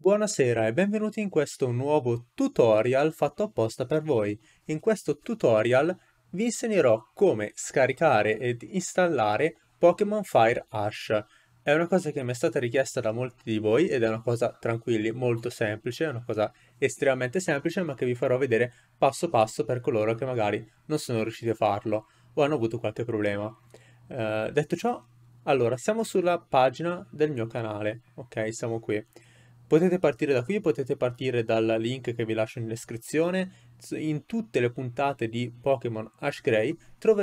Buonasera e benvenuti in questo nuovo tutorial fatto apposta per voi. In questo tutorial vi insegnerò come scaricare ed installare Pokémon Fire Ash. È una cosa che mi è stata richiesta da molti di voi ed è una cosa, tranquilli, molto semplice, è una cosa estremamente semplice ma che vi farò vedere passo passo per coloro che magari non sono riusciti a farlo o hanno avuto qualche problema. Eh, detto ciò, allora, siamo sulla pagina del mio canale, ok? Siamo qui. Potete partire da qui, potete partire dal link che vi lascio in descrizione. In tutte le puntate di Pokémon Ash Gray,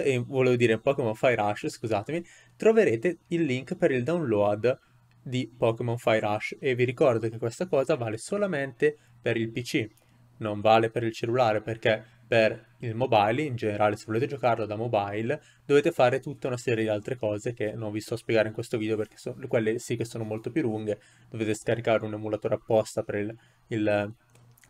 eh, volevo dire Pokémon Fire Ash, scusatemi, troverete il link per il download di Pokémon Fire Ash e vi ricordo che questa cosa vale solamente per il PC, non vale per il cellulare perché per il mobile, in generale se volete giocarlo da mobile, dovete fare tutta una serie di altre cose che non vi sto a spiegare in questo video perché sono quelle sì che sono molto più lunghe, dovete scaricare un emulatore apposta per il, il,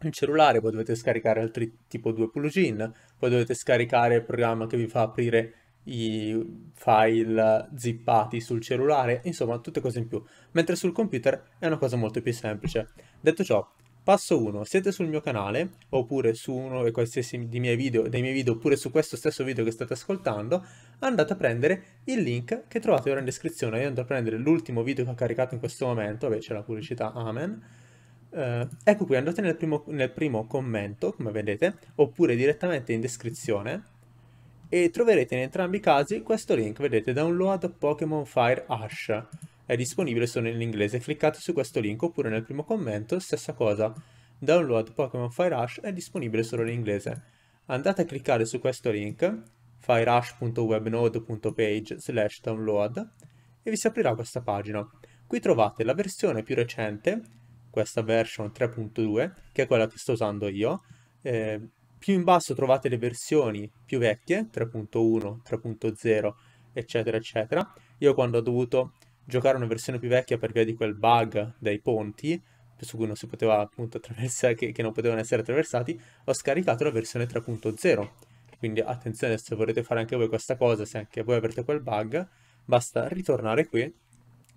il cellulare, poi dovete scaricare altri tipo 2 plugin, poi dovete scaricare il programma che vi fa aprire i file zippati sul cellulare, insomma tutte cose in più, mentre sul computer è una cosa molto più semplice. Detto ciò, Passo 1. Siete sul mio canale oppure su uno dei miei, video, dei miei video oppure su questo stesso video che state ascoltando, andate a prendere il link che trovate ora in descrizione. Io andrò a prendere l'ultimo video che ho caricato in questo momento, vabbè c'è la pubblicità, amen. Eh, ecco qui, andate nel primo, nel primo commento, come vedete, oppure direttamente in descrizione e troverete in entrambi i casi questo link, vedete, download Pokémon Fire Ash è disponibile solo in inglese, cliccate su questo link oppure nel primo commento, stessa cosa, download Pokémon Fire Rush è disponibile solo in inglese. Andate a cliccare su questo link, firerush.webnode.page slash download e vi si aprirà questa pagina. Qui trovate la versione più recente, questa version 3.2, che è quella che sto usando io. Eh, più in basso trovate le versioni più vecchie, 3.1, 3.0, eccetera, eccetera. Io quando ho dovuto giocare una versione più vecchia per via di quel bug dei ponti, su cui non si poteva appunto attraversare, che, che non potevano essere attraversati, ho scaricato la versione 3.0. Quindi attenzione se volete fare anche voi questa cosa, se anche voi avete quel bug, basta ritornare qui.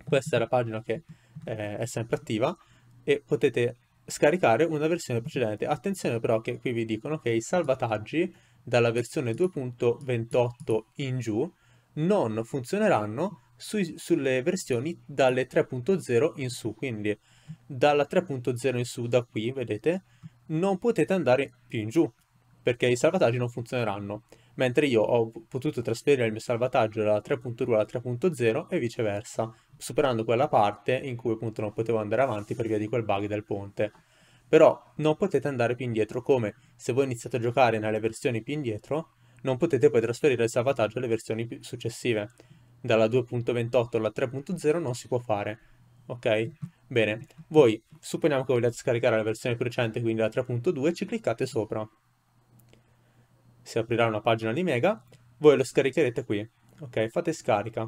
Questa è la pagina che eh, è sempre attiva e potete scaricare una versione precedente. Attenzione però che qui vi dicono che i salvataggi dalla versione 2.28 in giù non funzioneranno sui, sulle versioni dalle 3.0 in su, quindi dalla 3.0 in su, da qui, vedete, non potete andare più in giù, perché i salvataggi non funzioneranno, mentre io ho potuto trasferire il mio salvataggio dalla 3.2 alla 3.0 e viceversa, superando quella parte in cui appunto non potevo andare avanti per via di quel bug del ponte. Però non potete andare più indietro, come se voi iniziate a giocare nelle versioni più indietro, non potete poi trasferire il salvataggio alle versioni successive, dalla 2.28 alla 3.0 non si può fare, ok? Bene, voi supponiamo che vogliate scaricare la versione più recente, quindi la 3.2, ci cliccate sopra. Si aprirà una pagina di Mega, voi lo scaricherete qui, ok? Fate scarica.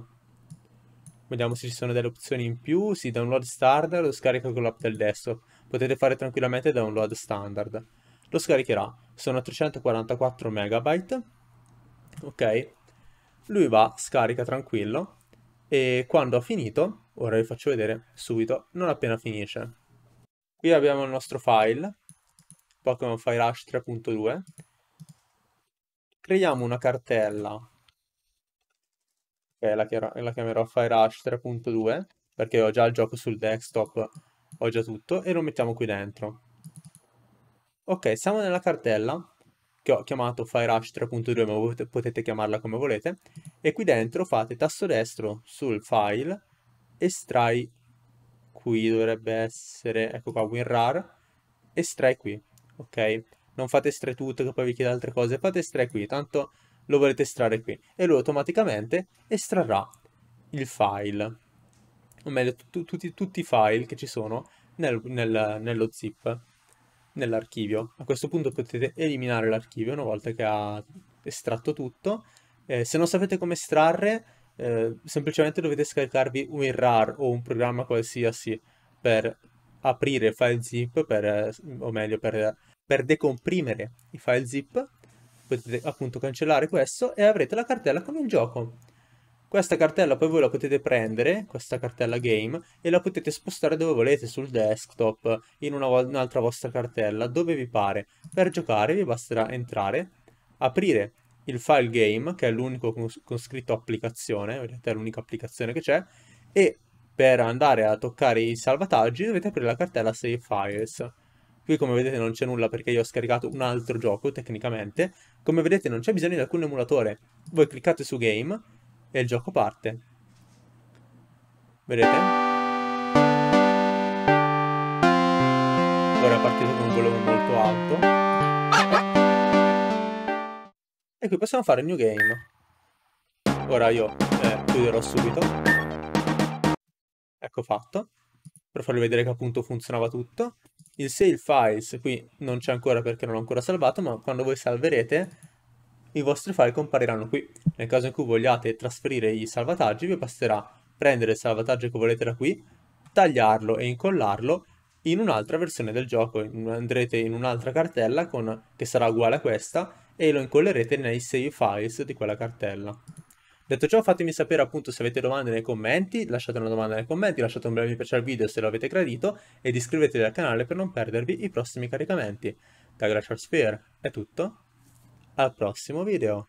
Vediamo se ci sono delle opzioni in più, si sì, download standard lo scarica con l'app del desktop. Potete fare tranquillamente download standard. Lo scaricherà, sono 344 MB, ok? Lui va, scarica tranquillo e quando ha finito, ora vi faccio vedere subito, non appena finisce. Qui abbiamo il nostro file, Pokémon Firehash 3.2. Creiamo una cartella, che la, la chiamerò Firehash 3.2, perché ho già il gioco sul desktop, ho già tutto, e lo mettiamo qui dentro. Ok, siamo nella cartella, che ho chiamato FireHash 3.2, ma potete, chiamarla come volete, e qui dentro fate tasto destro sul file, estrai qui, dovrebbe essere, ecco qua, WinRAR, estrai qui, ok? Non fate estrai tutto che poi vi chiede altre cose, fate estrai qui, tanto lo volete estrarre qui, e lui automaticamente estrarrà il file, o meglio, tutti, tutti i file che ci sono nel, nel, nello zip nell'archivio. A questo punto potete eliminare l'archivio una volta che ha estratto tutto. Eh, se non sapete come estrarre, eh, semplicemente dovete scaricarvi un RAR o un programma qualsiasi per aprire file zip, per, o meglio per, per decomprimere i file zip. Potete appunto cancellare questo e avrete la cartella con il gioco. Questa cartella poi voi la potete prendere, questa cartella game, e la potete spostare dove volete, sul desktop, in un'altra vostra cartella, dove vi pare. Per giocare vi basterà entrare, aprire il file game, che è l'unico con, con scritto applicazione, vedete è l'unica applicazione che c'è, e per andare a toccare i salvataggi dovete aprire la cartella Save Files. Qui come vedete non c'è nulla perché io ho scaricato un altro gioco tecnicamente. Come vedete non c'è bisogno di alcun emulatore. Voi cliccate su Game e il gioco parte. Vedete? Ora è partito con un volume molto alto. E qui possiamo fare new game. Ora io eh, chiuderò subito. Ecco fatto. Per farvi vedere che appunto funzionava tutto. Il save files qui non c'è ancora perché non l'ho ancora salvato, ma quando voi salverete i vostri file compariranno qui. Nel caso in cui vogliate trasferire i salvataggi, vi basterà prendere il salvataggio che volete da qui, tagliarlo e incollarlo in un'altra versione del gioco. Andrete in un'altra cartella con... che sarà uguale a questa e lo incollerete nei save files di quella cartella. Detto ciò fatemi sapere appunto se avete domande nei commenti, lasciate una domanda nei commenti, lasciate un bel mi piace al video se lo avete gradito ed iscrivetevi al canale per non perdervi i prossimi caricamenti. Da Glacial Sphere è tutto al prossimo video!